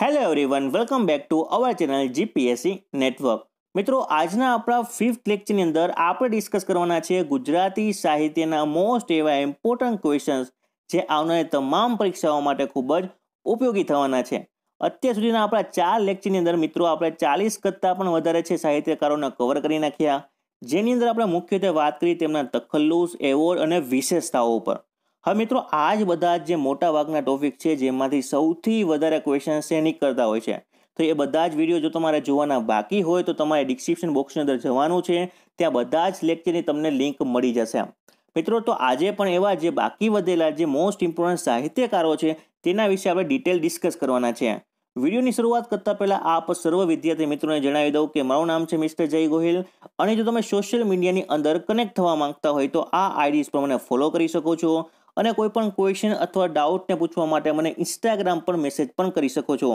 hello everyone welcome back to our channel GPSC network મિત્રો આજના આપણા ફિફ્થ લેક્ચરની અંદર આપણે ડિસ્કસ કરવાના છે ગુજરાતી સાહિત્યના મોસ્ટ એવા ઇમ્પોર્ટન્ટ ક્વેશ્ચન્સ જે આવનારી તમામ પરીક્ષાઓ માટે ખૂબ જ ઉપયોગી થવાના છે અત્યાર સુધીના આપણા ચાર લેક્ચરની અંદર મિત્રો આપણે ચાલીસ કરતાં પણ વધારે છે સાહિત્યકારોને કવર કરી નાખ્યા જેની અંદર આપણે મુખ્યત્વે વાત કરી તેમના તખલ્લુસ એવોર્ડ અને વિશેષતાઓ ઉપર હવે મિત્રો આ જ બધા જે મોટા ભાગના ટોપિક છે જેમાંથી સૌથી વધારે ક્વેશ્ચન છે કરતા હોય છે તો એ બધા જ વિડીયો જો તમારે જોવાના બાકી હોય તો તમારે ડિસ્ક્રિપ્શન બોક્સની અંદર જવાનું છે ત્યાં બધા જ લેક્ચરની તમને લિંક મળી જશે મિત્રો તો આજે પણ એવા જે બાકી વધેલા જે મોસ્ટ ઇમ્પોર્ટન્ટ સાહિત્યકારો છે તેના વિશે આપણે ડિટેલ ડિસ્કસ કરવાના છે વિડીયોની શરૂઆત કરતાં પહેલાં આપ સર્વ વિદ્યાર્થી મિત્રોને જણાવી દઉં કે મારું નામ છે મિસ્ટર જય ગોહિલ અને જો તમે સોશિયલ મીડિયાની અંદર કનેક્ટ થવા માંગતા હોય તો આ આઈડીઝ પર મને ફોલો કરી શકો છો અને કોઈ પણ ક્વેશ્ચન અથવા ડાઉટને પૂછવા માટે મને ઇન્સ્ટાગ્રામ પર મેસેજ પણ કરી શકો છો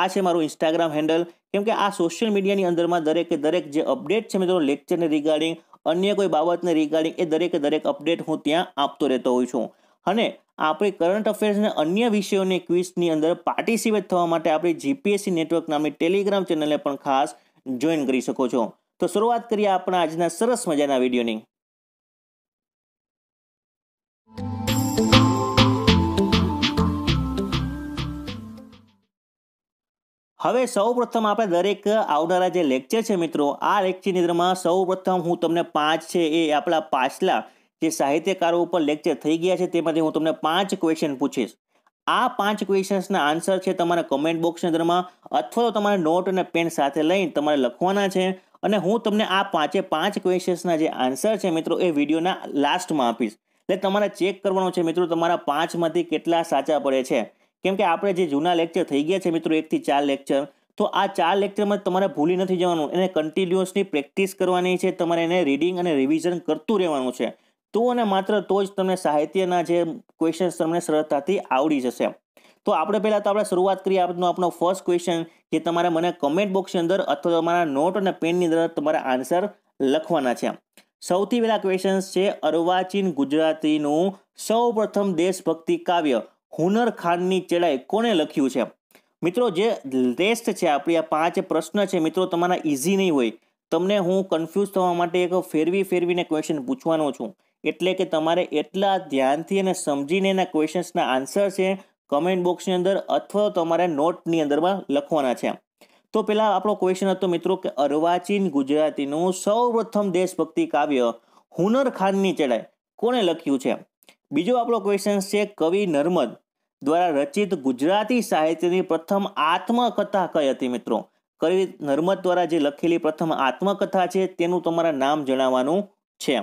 આ છે મારું ઇન્સ્ટાગ્રામ હેન્ડલ કેમ કે આ સોશિયલ મીડિયાની અંદરમાં દરેકે દરેક જે અપડેટ છે મિત્રો લેક્ચરને રિગાર્ડિંગ અન્ય કોઈ બાબતને રિગાર્ડિંગ એ દરેકે દરેક અપડેટ હું ત્યાં આપતો રહેતો હોઉં છું અને આપણે કરંટ અફેર્સને અન્ય વિષયોની ક્વિઝની અંદર પાર્ટિસિપેટ થવા માટે આપણી જીપીએસસી નેટવર્ક નામની ટેલિગ્રામ ચેનલને પણ ખાસ જોઈન કરી શકો છો તો શરૂઆત કરીએ આપણા આજના સરસ મજાના વિડીયોની હવે સૌ પ્રથમ આપણે દરેક આવનારા જે લેક્ચર છે મિત્રો આ લેક્ચરની અંદરમાં સૌપ્રથમ હું તમને પાંચ છે એ આપણા પાછલા જે સાહિત્યકારો ઉપર લેક્ચર થઈ ગયા છે તેમાંથી હું તમને પાંચ ક્વેશ્ચન પૂછીશ આ પાંચ ક્વેશ્ચન્સના આન્સર છે તમારા કમેન્ટ બોક્સની અંદરમાં અથવા તો તમારે નોટ અને પેન સાથે લઈને તમારે લખવાના છે અને હું તમને આ પાંચે પાંચ ક્વેશ્ચન્સના જે આન્સર છે મિત્રો એ વિડીયોના લાસ્ટમાં આપીશ એટલે તમારે ચેક કરવાનો છે મિત્રો તમારા પાંચમાંથી કેટલા સાચા પડે છે કેમકે આપણે જે જૂના લેક્ચર થઈ ગયા છે મિત્રો એકથી ચાર લેક્ચર તો આ ચાર લેક્ચરમાં તમારે ભૂલી નથી જવાનું એને કન્ટિન્યુઅસની પ્રેક્ટિસ કરવાની છે તમારે એને રીડિંગ અને રિવિઝન કરતું રહેવાનું છે તો અને માત્ર તો જ તમને સાહિત્યના જે ક્વેશ્ચન્સ તમને સરળતાથી આવડી જશે તો આપણે પહેલાં તો આપણે શરૂઆત કરીએ આપનો આપણો ફર્સ્ટ ક્વેશ્ચન કે તમારે મને કમેન્ટ બોક્સની અંદર અથવા તમારા નોટ અને પેનની અંદર તમારા આન્સર લખવાના છે સૌથી પહેલાં ક્વેશ્ચન્સ છે અર્વાચીન ગુજરાતીનું સૌ દેશભક્તિ કાવ્ય હુનર ખાનની ચડાઈ કોણે લખ્યું છે મિત્રો જે લેસ્ટ છે આપણી આ પાંચ પ્રશ્ન છે મિત્રો તમારા ઇઝી નહીં હોય તમને હું કન્ફ્યુઝ થવા માટે એક ફેરવી ફેરવીને ક્વેશ્ચન પૂછવાનો છું એટલે કે તમારે એટલા ધ્યાનથી અને સમજીને એના ક્વેશ્ચન્સના આન્સર છે કમેન્ટ બોક્સની અંદર અથવા તમારે નોટની અંદરમાં લખવાના છે તો પહેલાં આપણો ક્વેશ્ચન હતો મિત્રો કે અર્વાચીન ગુજરાતીનું સૌપ્રથમ દેશભક્તિ કાવ્ય હુનર ખાનની ચડાઈ કોણે લખ્યું છે બીજો આપણો ક્વેશ્ચન છે કવિ નર્મદ દ્વારા રચિત ગુજરાતી સાહિત્યની પ્રથમ આત્મકથા કઈ હતી મિત્રો કવિ નર્મદ દ્વારા જે લખેલી પ્રથમ આત્મકથા છે તેનું તમારા નામ જણાવવાનું છે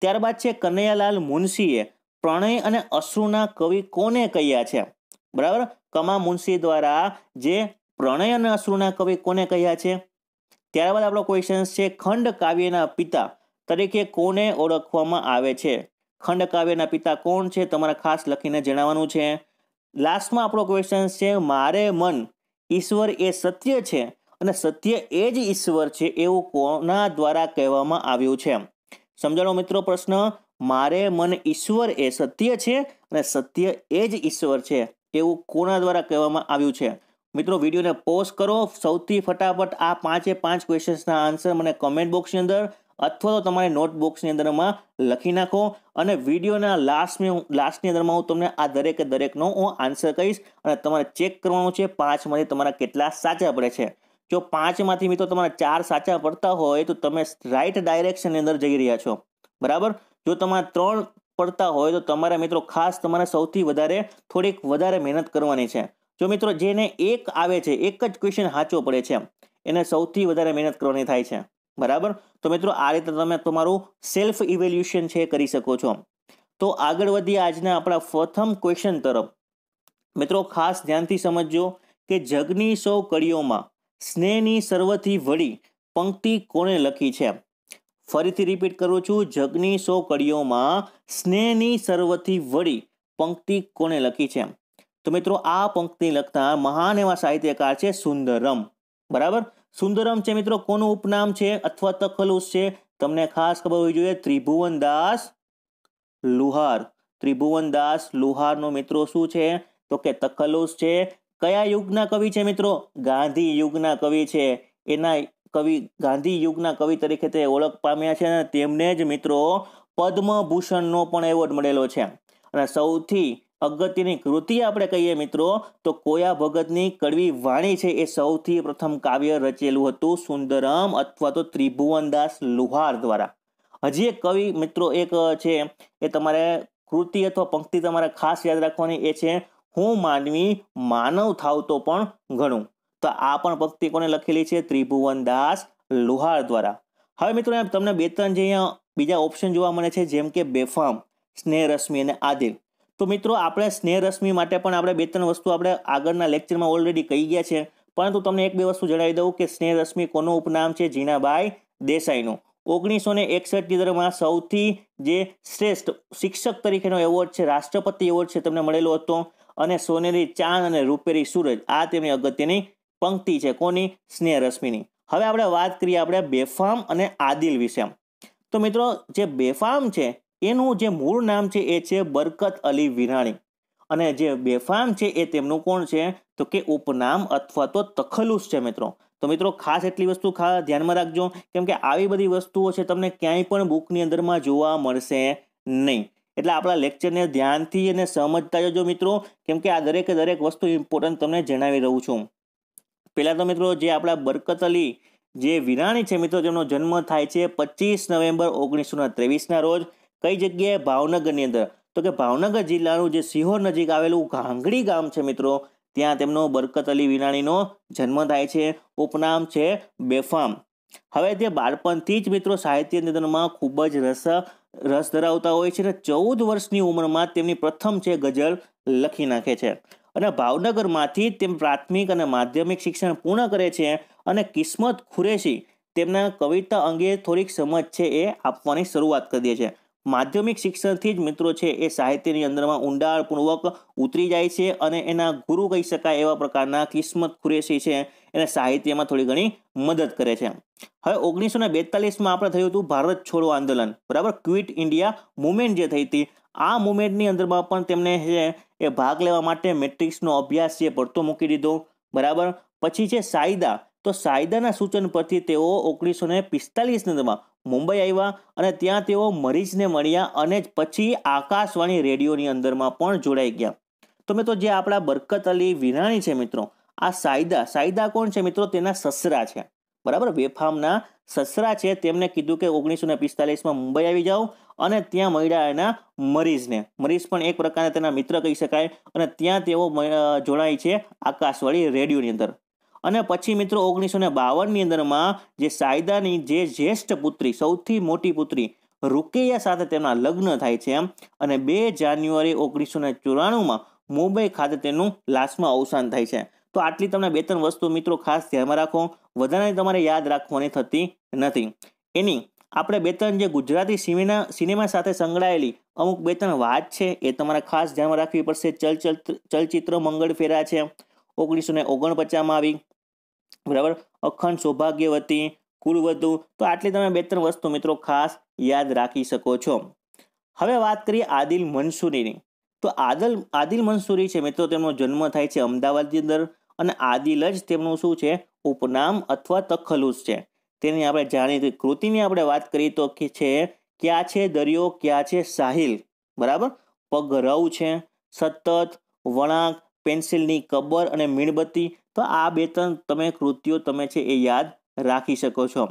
ત્યારબાદ છે કનૈયાલાલ મુનશીએ પ્રણય અને અશ્રુના કવિ કોને કહ્યા છે બરાબર કમા મુનશી દ્વારા જે પ્રણય અને અશ્રુના કવિ કોને કહ્યા છે ત્યારબાદ આપણો ક્વેશ્ચન છે ખંડ કાવ્યના પિતા તરીકે કોને ઓળખવામાં આવે છે ખંડકાવ્યના પિતા કોણ છે તમારે ખાસ લખીને જણાવવાનું છે લાસ્ટમાં આપણો ક્વેશ્ચન છે મારે મન ઈશ્વર એ સત્ય છે અને સત્ય એ જ ઈશ્વર છે એવું કોના દ્વારા કહેવામાં આવ્યું છે સમજાણો મિત્રો પ્રશ્ન મારે મન ઈશ્વર એ સત્ય છે અને સત્ય એ જ ઈશ્વર છે એવું કોના દ્વારા કહેવામાં આવ્યું છે મિત્રો વિડીયોને પોઝ કરો સૌથી ફટાફટ આ પાંચે પાંચ ક્વેશ્ચન્સના આન્સર મને કમેન્ટ બોક્સની અંદર અથવા તો તમારે નોટબુક્સની અંદરમાં લખી નાખો અને વિડીયોના લાસ્ટની લાસ્ટની અંદરમાં હું તમને આ દરેકે દરેકનો હું આન્સર કહીશ અને તમારે ચેક કરવાનું છે પાંચમાંથી તમારા કેટલા સાચા પડે છે જો પાંચમાંથી મિત્રો તમારા ચાર સાચા પડતા હોય તો તમે રાઈટ ડાયરેક્શનની અંદર જઈ રહ્યા છો બરાબર જો તમારા ત્રણ પડતા હોય તો તમારા મિત્રો ખાસ તમારે સૌથી વધારે થોડીક વધારે મહેનત કરવાની છે જો મિત્રો જેને એક આવે છે એક જ ક્વેશ્ચન સાચો પડે છે એને સૌથી વધારે મહેનત કરવાની થાય છે બરાબર તો મિત્રો આ રીતે તમે તમારું સેલ્ફ ઇવેલ્યુશન છે કરી શકો છો તો આગળ વધીએ આજના આપણા પ્રથમ ક્વેશ્ચન તરફ મિત્રો ખાસ ધ્યાનથી સમજજો કે જગની સૌ કડીઓમાં સ્નેહની સર્વથી વળી પંક્તિ કોને લખી છે ફરીથી રિપીટ કરું છું જગની સૌ કડીઓમાં સ્નેહની સર્વથી વળી પંક્તિ કોને લખી છે તો મિત્રો આ પંક્તિ લખતા મહાન એવા સાહિત્યકાર છે સુંદરમ બરાબર સુંદરમ છે મિત્રો કોનું ઉપનામ છે અથવા તખલુસ છે તમને ખાસ ખબર હોવી જોઈએ ત્રિભુવનદાસ લુહાર ત્રિભુવનદાસ લુહારનો મિત્રો શું છે તો કે તખલુસ છે કયા યુગના કવિ છે મિત્રો ગાંધી યુગના કવિ છે એના કવિ ગાંધી યુગના કવિ તરીકે તે ઓળખ પામ્યા છે અને તેમને જ મિત્રો પદ્મભૂષણનો પણ એવોર્ડ મળેલો છે અને સૌથી અગત્યની કૃતિ આપણે કહીએ મિત્રો તો કોયા ભગતની કડવી વાણી છે એ સૌથી પ્રથમ કાવ્ય રચેલું હતું સુંદરમ અથવા તો ત્રિભુવનદાસ લુહાર દ્વારા હજી એક કવિ મિત્રો એક છે એ તમારે કૃતિ અથવા પંક્તિ તમારે ખાસ યાદ રાખવાની એ છે હું માનવી માનવ થાવ તો પણ ઘણું તો આ પણ પંક્તિ કોને લખેલી છે ત્રિભુવનદાસ લુહાર દ્વારા હવે મિત્રો તમને બે ત્રણ જે અહીંયા બીજા ઓપ્શન જોવા મળે છે જેમ કે બેફામ સ્નેહરશ્મિ અને આદિલ તો મિત્રો આપણે સ્નેહ રશ્મિ માટે પણ આપણે બે ત્રણ વસ્તુ આપણે આગળના લેક્ચરમાં ઓલરેડી કહી ગયા છે પરંતુ તમને એક બે વસ્તુ જણાવી દઉં કે સ્નેહ રશ્મિ કોનું ઉપનામ છે જીનાભાઈ દેસાઈનું ઓગણીસો ને એકસઠની દરમાં સૌથી જે શ્રેષ્ઠ શિક્ષક તરીકેનો એવોર્ડ છે રાષ્ટ્રપતિ એવોર્ડ છે તમને મળેલો હતો અને સોનેરી ચાંદ અને રૂપેરી સૂરજ આ તેમની અગત્યની પંક્તિ છે કોની સ્નેહ રશ્મિની હવે આપણે વાત કરીએ આપણે બેફામ અને આદિલ વિશે તો મિત્રો જે બેફામ છે એનું જે મૂળ નામ છે એ છે બરકત અલી વિરાણી અને જે બેફામ છે એ તેમનું કોણ છે તો કે ઉપનામ અથવા તો તખલુસ છે મિત્રો તો મિત્રો ખાસ એટલી વસ્તુ ધ્યાનમાં રાખજો કેમ કે આવી બધી વસ્તુઓ છે તમને ક્યાંય પણ બુકની અંદરમાં જોવા મળશે નહીં એટલે આપણા લેક્ચરને ધ્યાનથી અને સમજતા જજો મિત્રો કેમ કે આ દરેકે દરેક વસ્તુ ઇમ્પોર્ટન્ટ તમને જણાવી રહું છું પહેલાં તો મિત્રો જે આપણા બરકત અલી જે વિરાણી છે મિત્રો જેમનો જન્મ થાય છે પચીસ નવેમ્બર ઓગણીસો ત્રેવીસના રોજ કઈ જગ્યાએ ભાવનગરની અંદર તો કે ભાવનગર જિલ્લાનું જે સિહોર નજીક આવેલું ઘાંઘડી ગામ છે મિત્રો ત્યાં તેમનો બરકત અલી વિનાણીનો જન્મ થાય છે ઉપનામ છે બેફામ હવે તે બાળપણથી જ મિત્રો સાહિત્ય નિધનમાં ખૂબ જ રસ રસ ધરાવતા હોય છે અને ચૌદ વર્ષની ઉંમરમાં તેમની પ્રથમ છે ગઝલ લખી નાખે છે અને ભાવનગરમાંથી તેમ પ્રાથમિક અને માધ્યમિક શિક્ષણ પૂર્ણ કરે છે અને કિસ્મત ખુરેશી તેમના કવિતા અંગે થોડીક સમજ છે એ આપવાની શરૂઆત કરી દે છે માધ્યમિક શિક્ષણથી જ મિત્રો છે એ સાહિત્યની અંદરમાં ઊંડાણપૂર્વક ઉતરી જાય છે અને એના ગુરુ કહી શકાય એવા પ્રકારના કિસ્મત ખુરેશી છે એને સાહિત્યમાં થોડી ઘણી મદદ કરે છે હવે ઓગણીસો ને બેતાલીસમાં આપણે થયું હતું ભારત છોડો આંદોલન બરાબર ક્વિટ ઇન્ડિયા મુવમેન્ટ જે થઈ હતી આ મુવમેન્ટની અંદરમાં પણ તેમણે એ ભાગ લેવા માટે મેટ્રિક્સનો અભ્યાસ છે પડતો મૂકી દીધો બરાબર પછી છે સાયદા તો સાયદાના સૂચન પરથી તેઓ ઓગણીસો ને પિસ્તાલીસની અંદરમાં મુંબઈ આવ્યા અને ત્યાં તેઓ મરીજને મળ્યા અને પછી આકાશવાણી રેડિયોની અંદરમાં પણ જોડાઈ ગયા તો મિત્રો જે આપણા બરકત અલી વિરાણી છે મિત્રો આ સાયદા સાયદા કોણ છે મિત્રો તેના સસરા છે બરાબર વેફામના સસરા છે તેમણે કીધું કે ઓગણીસો ને પિસ્તાલીસમાં મુંબઈ આવી જાઓ અને ત્યાં મળ્યા એના મરીઝને મરીઝ પણ એક પ્રકારના તેના મિત્ર કહી શકાય અને ત્યાં તેઓ જોડાય છે આકાશવાળી રેડિયોની અંદર અને પછી મિત્રો ઓગણીસો ને બાવનની અંદરમાં જે સાયદાની જે જ્યેષ્ઠ પુત્રી સૌથી મોટી પુત્રી રૂકેયા સાથે તેમના લગ્ન થાય છે એમ અને બે જાન્યુઆરી ઓગણીસો ને ચોરાણુંમાં મુંબઈ ખાતે તેનું લાશમાં અવસાન થાય છે તો આટલી તમને બે ત્રણ વસ્તુ મિત્રો ખાસ ધ્યાનમાં રાખો વધારાની તમારે યાદ રાખવાની થતી નથી એની આપણે બે ત્રણ જે ગુજરાતી સિનેમા સિનેમા સાથે સંકળાયેલી અમુક બે ત્રણ વાત છે એ તમારે ખાસ ધ્યાનમાં રાખવી પડશે ચલચિત્ર મંગળ ફેરા છે ઓગણીસો ને ઓગણપચાસમાં આવી બરાબર અખંડ સૌભાગ્યવતી કુલવધુ તો આટલી તમે બે ત્રણ વસ્તુ મિત્રો ખાસ યાદ રાખી શકો છો હવે વાત કરીએ આદિલ મંસૂરીની તો આદલ આદિલ મંસૂરી છે મિત્રો તેમનો જન્મ થાય છે અમદાવાદની અંદર અને આદિલ જ તેમનું શું છે ઉપનામ અથવા તખલુસ છે તેની આપણે જાણીતી કૃતિની આપણે વાત કરીએ તો કે છે ક્યાં છે દરિયો ક્યાં છે સાહિલ બરાબર પગરવ છે સતત વળાંક પેન્સિલની કબર અને મીણબત્તી તો આ બે ત્રણ તમે કૃત્યો તમે છે એ યાદ રાખી શકો છો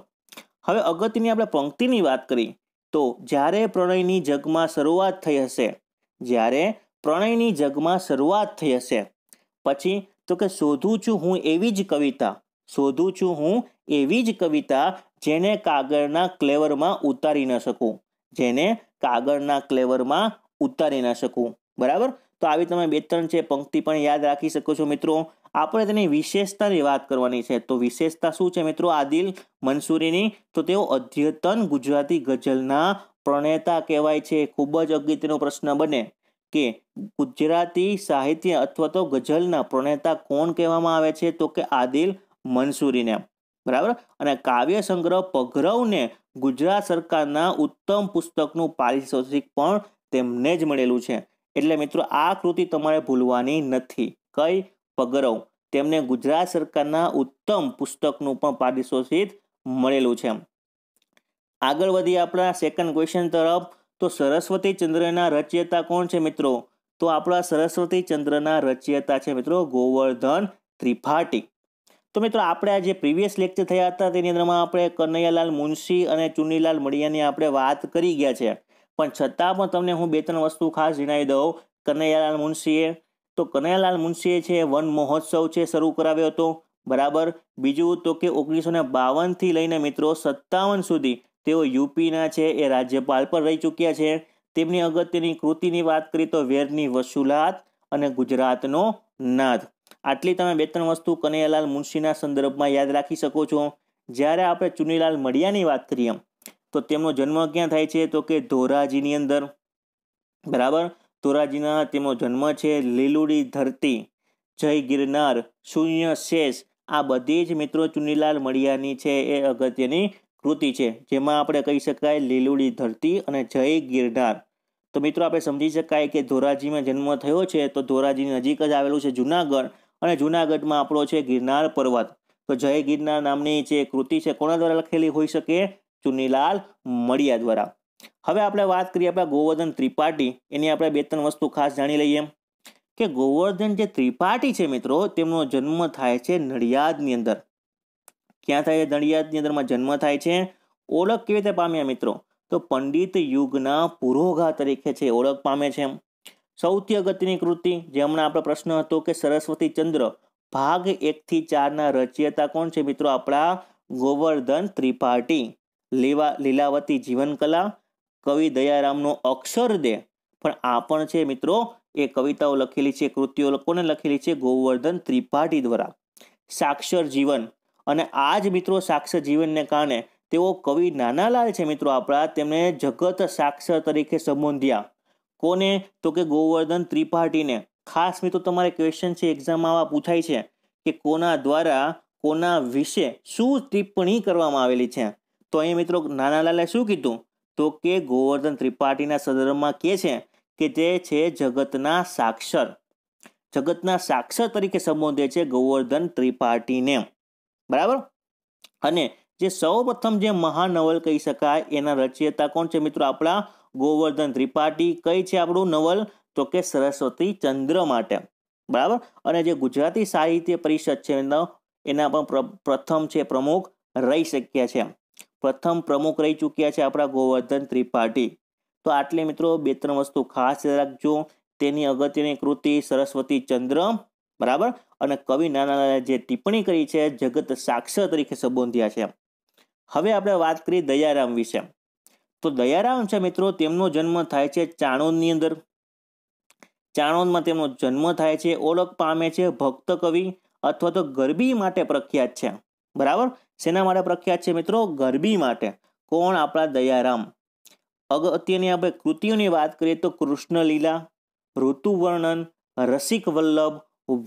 હવે અગત્યની આપણે પંક્તિની વાત કરી તો જ્યારે પ્રણયની જગમાં શરૂઆત થઈ હશે જ્યારે પ્રણયની જગમાં શરૂઆત થઈ હશે પછી તો કે શોધું છું હું એવી જ કવિતા શોધું છું હું એવી જ કવિતા જેને કાગળના ક્લેવરમાં ઉતારી ન શકું જેને કાગળના ક્લેવરમાં ઉતારી ન શકું બરાબર તો આવી તમે બે ત્રણ છે પંક્તિ પણ યાદ રાખી શકો છો મિત્રો આપણે તેની વિશેષતાની વાત કરવાની છે તો વિશેષતા શું છે મિત્રો આદિલ મંસૂરીની તો તેઓ અદ્યતન ગુજરાતી ગઝલના પ્રણેતા કહેવાય છે ખૂબ જ અગત્યનો પ્રશ્ન બને કે ગુજરાતી સાહિત્ય અથવા તો ગઝલના પ્રણેતા કોણ કહેવામાં આવે છે તો કે આદિલ મંસૂરીને બરાબર અને કાવ્ય સંગ્રહ પઘરવને ગુજરાત સરકારના ઉત્તમ પુસ્તકનું પારિતોષિક પણ તેમને જ મળેલું છે એટલે મિત્રો આ કૃતિ તમારે ભૂલવાની નથી કઈ પગરવ તેમને ગુજરાત સરકારના ઉત્તમ પુસ્તકનું પણ પારિતોષિક મળેલું છે આગળ વધીએ આપણા સેકન્ડ ક્વેશ્ચન તરફ તો સરસ્વતી ચંદ્રના રચયતા કોણ છે મિત્રો તો આપણા સરસ્વતી ચંદ્રના રચયતા છે મિત્રો ગોવર્ધન ત્રિપાઠી તો મિત્રો આપણે આ જે પ્રીવિયસ લેક્ચર થયા હતા તેની અંદરમાં આપણે કનૈયાલાલ મુનશી અને ચુનીલાલ મળિયાની આપણે વાત કરી ગયા છે પણ છતાં પણ તમને હું બે ત્રણ વસ્તુ ખાસ જણાવી દઉં કનૈયાલાલ મુનશીએ તો કનૈયાલાલ મુનશીએ છે વન મહોત્સવ છે શરૂ કરાવ્યો હતો બરાબર બીજું તો કે ઓગણીસો ને બાવનથી લઈને મિત્રો સત્તાવન સુધી તેઓ યુપીના છે એ રાજ્યપાલ પર રહી ચૂક્યા છે તેમની અગત્યની કૃતિની વાત કરીએ તો વેરની વસુલાત અને ગુજરાતનો નાદ આટલી તમે બે ત્રણ વસ્તુ કનૈયાલાલ મુનશીના સંદર્ભમાં યાદ રાખી શકો છો જ્યારે આપણે ચુનીલાલ મડિયાની વાત કરીએ તો તેમનો જન્મ ક્યાં થાય છે તો કે ધોરાજીની અંદર બરાબર ધોરાજીના તેમનો જન્મ છે લીલુડી ધરતી જય ગિરનાર શૂન્ય શેષ આ બધી જ મિત્રો ચુનીલાલ મળિયાની છે એ અગત્યની કૃતિ છે જેમાં આપણે કહી શકાય લીલુડી ધરતી અને જય ગિરનાર તો મિત્રો આપણે સમજી શકાય કે ધોરાજીમાં જન્મ થયો છે તો ધોરાજીની નજીક જ આવેલું છે જુનાગઢ અને જુનાગઢમાં આપણો છે ગિરનાર પર્વત તો જય ગિરનાર નામની જે કૃતિ છે કોના દ્વારા લખેલી હોઈ શકે ચુનીલાલ મળિયા દ્વારા હવે આપણે વાત કરીએ આપણા ગોવર્ધન ત્રિપાઠી એની આપણે બે ત્રણ વસ્તુ ખાસ જાણી લઈએ કે ગોવર્ધન જે ત્રિપાઠી છે મિત્રો તેમનો જન્મ થાય છે નડિયાદની અંદર ક્યાં થાય નડિયાદની અંદરમાં જન્મ થાય છે ઓળખ કેવી રીતે પામ્યા મિત્રો તો પંડિત યુગના પુરોગા તરીકે છે ઓળખ પામે છે સૌથી અગત્યની કૃતિ જે હમણાં આપણો પ્રશ્ન હતો કે સરસ્વતી ચંદ્ર ભાગ એકથી ચારના રચયતા કોણ છે મિત્રો આપણા ગોવર્ધન ત્રિપાઠી લીવા લીલાવતી જીવનકલા કવિ દયારામનો અક્ષર દે પણ આ પણ છે મિત્રો એ કવિતાઓ લખેલી છે કૃતિઓ કોને લખેલી છે ગોવર્ધન ત્રિપાઠી દ્વારા સાક્ષર જીવન અને આ જ મિત્રો સાક્ષર જીવનને કારણે તેઓ કવિ નાનાલાલ છે મિત્રો આપણા તેમણે જગત સાક્ષર તરીકે સંબોધ્યા કોને તો કે ગોવર્ધન ત્રિપાઠીને ખાસ મિત્રો તમારે ક્વેશ્ચન છે એક્ઝામમાં આવા પૂછાય છે કે કોના દ્વારા કોના વિશે શું ટિપ્પણી કરવામાં આવેલી છે તો અહીં મિત્રો નાનાલાલે શું કીધું તો કે ગોવર્ધન ત્રિપાઠીના સંદર્ભમાં કે છે કે તે છે જગતના સાક્ષર જગતના સાક્ષર તરીકે સંબોધે છે ગોવર્ધન ત્રિપાઠીને બરાબર અને જે સૌપ્રથમ જે મહાનવલ કહી શકાય એના રચયતા કોણ છે મિત્રો આપણા ગોવર્ધન ત્રિપાઠી કઈ છે આપણું નવલ તો કે સરસ્વતી ચંદ્ર માટે બરાબર અને જે ગુજરાતી સાહિત્ય પરિષદ છે એના પણ પ્રથમ છે પ્રમુખ રહી શક્યા છે પ્રથમ પ્રમુખ રહી ચૂક્યા છે આપણા ગોવર્ધન ત્રિપાઠી તો આટલી મિત્રો બે ત્રણ વસ્તુ ખાસ રાખજો તેની અગત્યની કૃતિ સરસ્વતી ચંદ્ર બરાબર અને કવિ નાના જે ટિપ્પણી કરી છે જગત સાક્ષર તરીકે સંબોધ્યા છે હવે આપણે વાત કરીએ દયારામ વિશે તો દયારામ છે મિત્રો તેમનો જન્મ થાય છે ચાણોદની અંદર ચાણોદમાં તેમનો જન્મ થાય છે ઓળખ પામે છે ભક્ત કવિ અથવા તો ગરબી માટે પ્રખ્યાત છે બરાબર શેના માટે પ્રખ્યાત છે મિત્રો ગરબી માટે કોણ આપણા દયારામ અગત્યની આપણે કૃતિઓની વાત કરીએ તો કૃષ્ણલીલા ઋતુવર્ણન રસિક વલ્લભ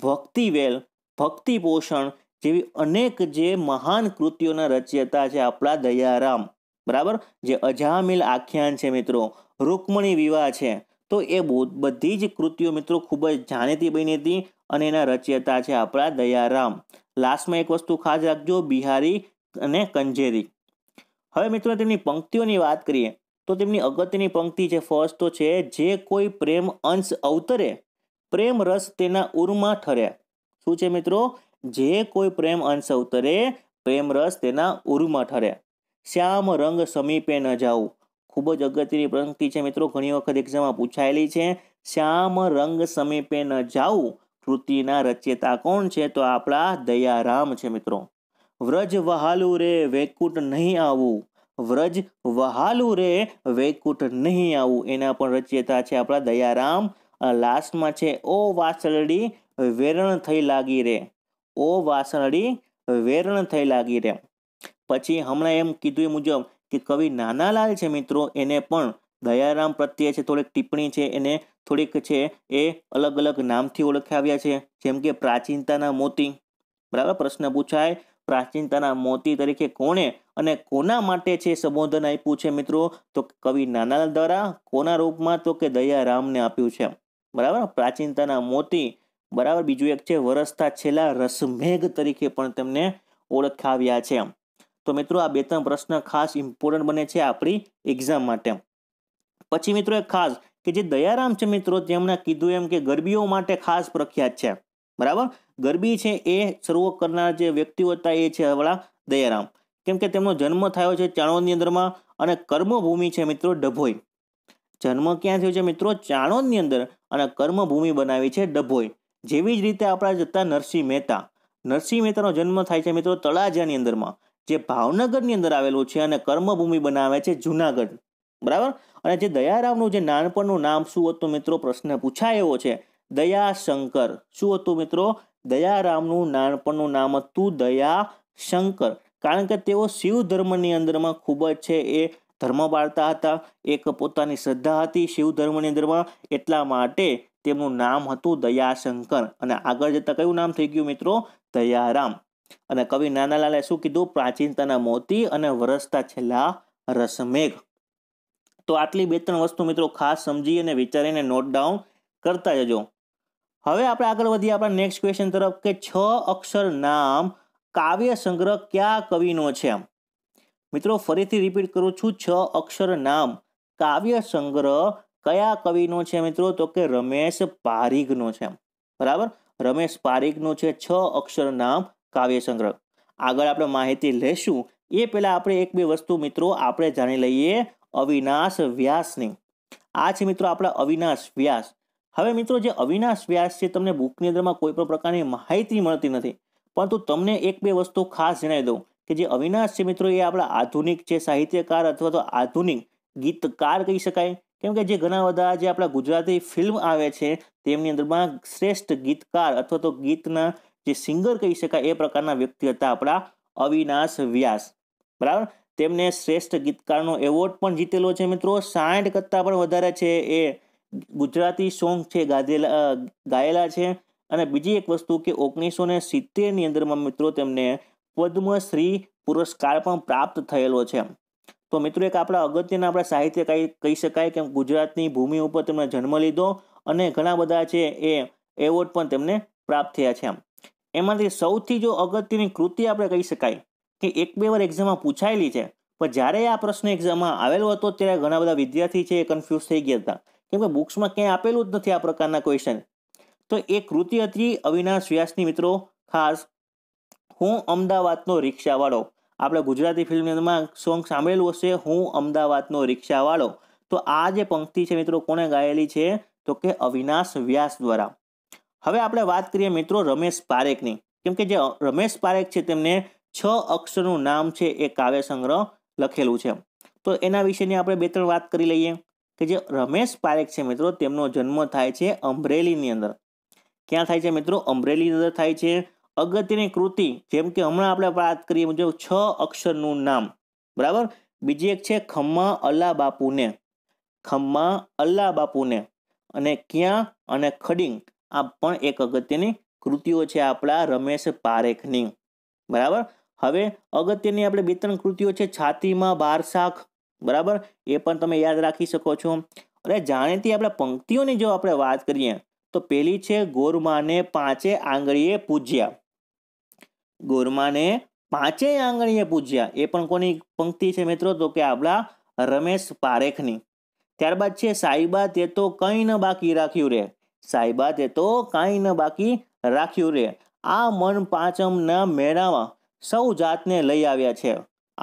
ભક્તિવેલ ભક્તિપોષણ જેવી અનેક જે મહાન કૃતિઓના રચયતા છે આપણા દયારામ બરાબર જે અજામિલ આખ્યાન છે મિત્રો રૂકમણી વિવાહ છે તો એ બધી જ કૃતિઓ મિત્રો ખૂબ જ જાણીતી બની હતી અને એના રચયતા છે આપણા દયારામ લાસ્ટમાં એક વસ્તુ ખાસ રાખજો બિહારી અને કંજેરી હવે મિત્રો તેમની પંક્તિઓની વાત કરીએ તો તેમની અગત્યની પંક્તિ છે ફર્સ્ટ તો છે જે કોઈ પ્રેમ અંશ અવતરે પ્રેમ રસ તેના ઉરમાં ઠરે શું છે મિત્રો જે કોઈ પ્રેમ અંશ અવતરે પ્રેમ રસ તેના ઉરમાં ઠરે શ્યામ રંગ સમીપે ન જાવું ખૂબ જ અગત્યની પંક્તિ છે મિત્રો ઘણી વખત એક્ઝામમાં પૂછાયેલી છે શ્યામ રંગ સમીપે ન જાવું કૃતિના રચયિતા કોણ છે તો આપણા દયારામ છે મિત્રો વ્રજ વહાલુ રે વૈકુટ નહીં આવું વ્રજ વહાલુ રે વૈકુટ નહીં આવું એના પણ રચયિતા છે આપણા દયારામ લાસ્ટમાં છે ઓ વાસળડી વેરણ થઈ લાગી રે ઓ વાસણડી વેરણ થઈ લાગી રે પછી હમણાં એમ કીધું એ મુજબ કે કવિ નાનાલાલ છે મિત્રો એને પણ દયારામ પ્રત્યે છે થોડીક ટિપ્પણી છે એને થોડીક છે એ અલગ અલગ નામથી ઓળખાવ્યા છે જેમ કે પ્રાચીનતાના મોતી બરાબર પ્રશ્ન પૂછાય પ્રાચીનતાના મોતી તરીકે કોણે અને કોના માટે છે સંબોધન આપ્યું છે મિત્રો તો કવિ નાના દ્વારા કોના રૂપમાં તો કે દયારામને આપ્યું છે બરાબર પ્રાચીનતાના મોતી બરાબર બીજું એક છે વરસતા છેલ્લા રસમેઘ તરીકે પણ તેમને ઓળખાવ્યા છે તો મિત્રો આ બે ત્રણ પ્રશ્ન ખાસ ઇમ્પોર્ટન્ટ બને છે આપણી એક્ઝામ માટે પછી મિત્રો એક ખાસ કે જે દયારામ છે મિત્રો તેમણે કીધું એમ કે ગરબીઓ માટે ખાસ પ્રખ્યાત છે બરાબર ગરબી છે એ સર્વ કરનાર જે વ્યક્તિઓ હતા એ છે હવળા દયારામ કેમ કે તેમનો જન્મ થયો છે ચાણોદની અંદરમાં અને કર્મભૂમિ છે મિત્રો ડભોઈ જન્મ ક્યાં થયો છે મિત્રો ચાણોદની અંદર અને કર્મભૂમિ બનાવી છે ડભોઈ જેવી જ રીતે આપણા જતા નરસિંહ મહેતા નરસિંહ મહેતાનો જન્મ થાય છે મિત્રો તળાજાની અંદરમાં જે ભાવનગરની અંદર આવેલું છે અને કર્મભૂમિ બનાવે છે જૂનાગઢ બરાબર અને જે દયારામનું જે નાનપણનું નામ શું હતું મિત્રો પ્રશ્ન પૂછાય છે દયાશંકર શું હતું મિત્રો દયારામનું નાનપણનું નામ હતું દયાશંકર કારણ કે તેઓ શિવ ધર્મની અંદરમાં ખૂબ જ છે એ ધર્મ પાળતા હતા એક પોતાની શ્રદ્ધા હતી શિવ ધર્મની અંદરમાં એટલા માટે તેમનું નામ હતું દયાશંકર અને આગળ જતાં કયું નામ થઈ ગયું મિત્રો દયારામ અને કવિ નાનાલાલે શું કીધું પ્રાચીનતાના મોતી અને વરસતા છેલ્લા રસમેઘ તો આટલી બે ત્રણ વસ્તુ મિત્રો ખાસ સમજી અને વિચારીને નોટ ડાઉન કરતા જજો હવે આપણે આગળ વધીએ આપણા નેક્સ્ટ ક્વેશ્ચન તરફ કે છ અક્ષર નામ કાવ્ય સંગ્રહ કયા કવિનો છે મિત્રો ફરીથી રિપીટ કરું છું છ અક્ષર નામ કાવ્ય સંગ્રહ કયા કવિનો છે મિત્રો તો કે રમેશ પારીખનો છે બરાબર રમેશ પારીખનો છે છ અક્ષર નામ કાવ્ય સંગ્રહ આગળ આપણે માહિતી લેશું એ પહેલાં આપણે એક બે વસ્તુ મિત્રો આપણે જાણી લઈએ અવિનાશ વ્યાસની આ છે મિત્રો આપણા અવિનાશ વ્યાસ હવે મિત્રો જે અવિનાશ વ્યાસ છે તમને બુકની અંદરમાં કોઈ પણ પ્રકારની માહિતી મળતી નથી પરંતુ તમને એક બે વસ્તુ ખાસ જણાવી દઉં કે જે અવિનાશ છે મિત્રો એ આપણા આધુનિક છે સાહિત્યકાર અથવા તો આધુનિક ગીતકાર કહી શકાય કેમ કે જે ઘણા બધા જે આપણા ગુજરાતી ફિલ્મ આવે છે તેમની અંદરમાં શ્રેષ્ઠ ગીતકાર અથવા તો ગીતના જે સિંગર કહી શકાય એ પ્રકારના વ્યક્તિ હતા આપણા અવિનાશ વ્યાસ બરાબર તેમને શ્રેષ્ઠ ગીતકારનો એવોર્ડ પણ જીતેલો છે મિત્રો સાઠ કરતાં પણ વધારે છે એ ગુજરાતી સોંગ છે ગાધેલા ગાયેલા છે અને બીજી એક વસ્તુ કે ઓગણીસો ને સિત્તેરની અંદરમાં મિત્રો તેમને પદ્મશ્રી પુરસ્કાર પણ પ્રાપ્ત થયેલો છે તો મિત્રો એક આપણા અગત્યના આપણા સાહિત્ય કહી શકાય કે ગુજરાતની ભૂમિ ઉપર તેમણે જન્મ લીધો અને ઘણા બધા છે એ એવોર્ડ પણ તેમને પ્રાપ્ત થયા છે એમાંથી સૌથી જો અગત્યની કૃતિ આપણે કહી શકાય કે એક બે વાર એક્ઝામમાં પૂછાયેલી છે પણ જ્યારે આ પ્રશ્ન એક્ઝામમાં આવેલો હતો ત્યારે ઘણા બધા વિદ્યાર્થી છે એ કન્ફ્યુઝ થઈ ગયા હતા કેમ કે બુક્સમાં ક્યાંય આપેલું જ નથી આ પ્રકારના ક્વેશ્ચન તો એ કૃતિ હતી અવિનાશ વ્યાસની મિત્રો ખાસ હું અમદાવાદનો રિક્ષાવાળો આપણે ગુજરાતી ફિલ્મમાં સોંગ સાંભળેલું હશે હું અમદાવાદનો રિક્ષાવાળો તો આ જે પંક્તિ છે મિત્રો કોણે ગાયેલી છે તો કે અવિનાશ વ્યાસ દ્વારા હવે આપણે વાત કરીએ મિત્રો રમેશ પારેખની કેમ કે જે રમેશ પારેખ છે તેમને છ અક્ષરનું નામ છે એ કાવ્ય સંગ્રહ લખેલું છે તો એના વિશેની આપણે બે ત્રણ વાત કરી લઈએ કે જે રમેશ પારેખ છે મિત્રો તેમનો જન્મ થાય છે અમરેલીની અંદર ક્યાં થાય છે મિત્રો અમરેલીની અંદર થાય છે અગત્યની કૃતિ જેમ કે હમણાં આપણે વાત કરીએ મુજબ છ અક્ષરનું નામ બરાબર બીજી એક છે ખમ્મા અલ્લા બાપુને ખમ્મા અલ્લા બાપુને અને ક્યાં અને ખડીંગ આ પણ એક અગત્યની કૃતિઓ છે આપણા રમેશ પારેખની બરાબર હવે અગત્યની આપણે બે ત્રણ કૃતિઓ છે છાતીમાં બાર બારશાખ બરાબર એ પણ તમે યાદ રાખી શકો છો અને જાણેતી આપણે પંક્તિઓની જો આપણે વાત કરીએ તો પેલી છે ગોરમાને પાંચે આંગળીએ પૂજ્યા ગોરમાને પાંચે આંગળીએ પૂજ્યા એ પણ કોની પંક્તિ છે મિત્રો તો કે આપણા રમેશ પારેખની ત્યારબાદ છે સાઈબા તે તો કંઈ ન બાકી રાખ્યું રે સાઈબા તે તો કાંઈ ન બાકી રાખ્યું રે આ મન પાંચમના મેળામાં સૌ જાતને લઈ આવ્યા છે